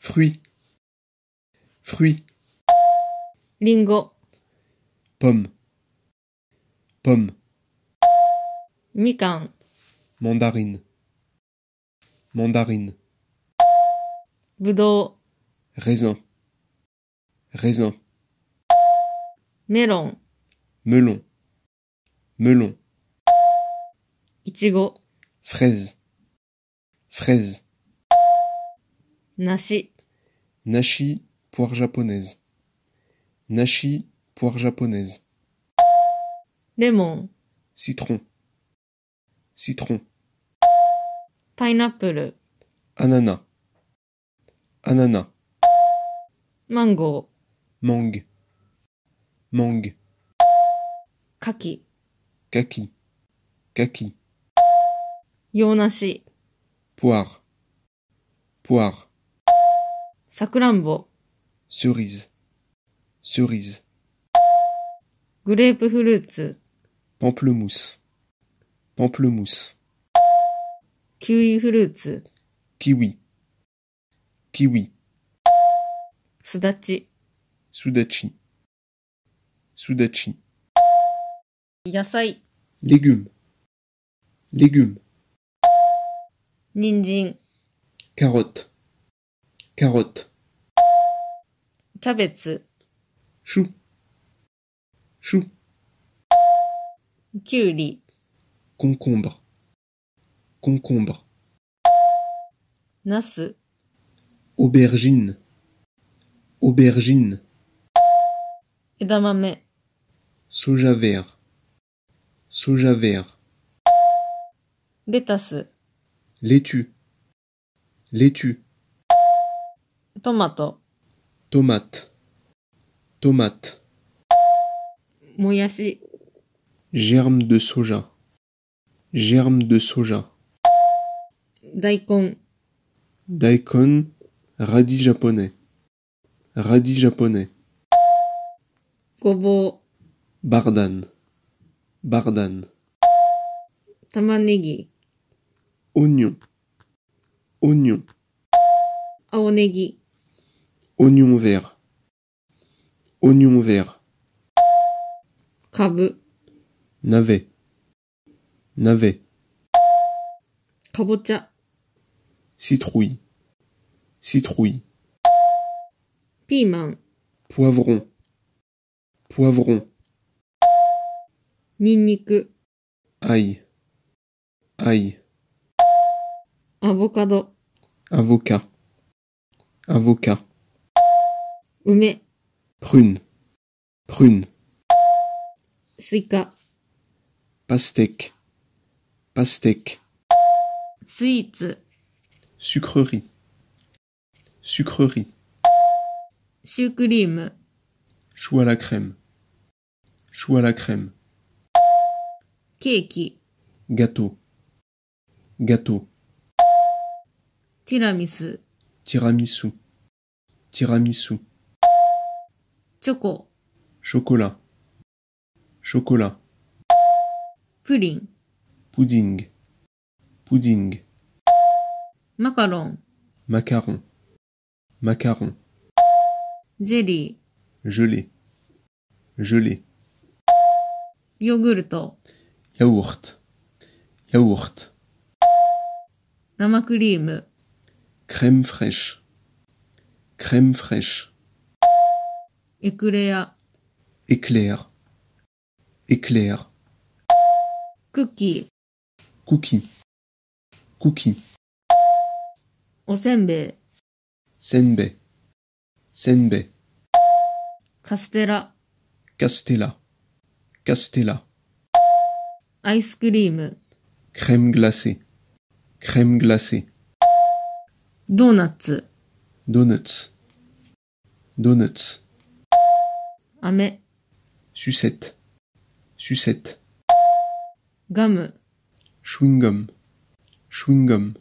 Fruits. fruit. Lingo. pomme. みかん。mandarine, mandarine. ぶど raisin, raisin. Mélon. melon. Melon. Fraise. fraise. Nashi. poire japonaise. Nashi, poire japonaise. Lemon. Citron. Citron. Pineapple. Ananas. Ananas. Mango. Mangue. Mangue. Kaki. Kaki. Kaki. Yonashi. Poire. Poire. Sakuranbo. cerise, Cerise. Grapefruit. pamplemousse, Pamplemousse. kiwi, Kiwi. sudachi, Sudachi. Yasai. légumes, Légumes. Carotte carotte. Cabette. Chou. Chou. Concombre. Concombre. Nas. Aubergine. Aubergine. Edamame. Soja vert. Soja vert. Lettuce. Laitue. Laitue tomato, tomate, tomate, germe de soja, germe de soja, Daikon, daikon, radis japonais, radis japonais, Kobo, bardane, bardane, Tamanegi oignon, Oignon. Aonegi. Oignon vert. Oignon vert. Kabu. Navet. Navet. Kabocha. Citrouille. Citrouille. Piment. Poivron. Poivron. Ninique. Aïe. Aïe. Avocado. Avocat. Avocat. Prunes. prune, Suika. pastèque, Pastèque. Sweets. sucrerie, Sucrerie Choux à la crème, chou à la crème, Kiki. gâteau, Gâteau. Tiramisu. Tiramisu. tiramisu, Choco. Chocolat. Chocolat. Pudding. Pudding. Pudding. Macaron. Macaron. Macaron. Jelly. Gelée. gelé Yogurt. Yaourt. Yaourt. Crème fraîche. Crème fraîche éclair, éclair, éclair, cookie, cookie, cookie, osenbe, senbe, senbe, castella, castella, castella, ice cream, crème glacée, crème glacée, donuts, donuts, donuts. Ame Sucette. Gomme. Chewing-gum. chewing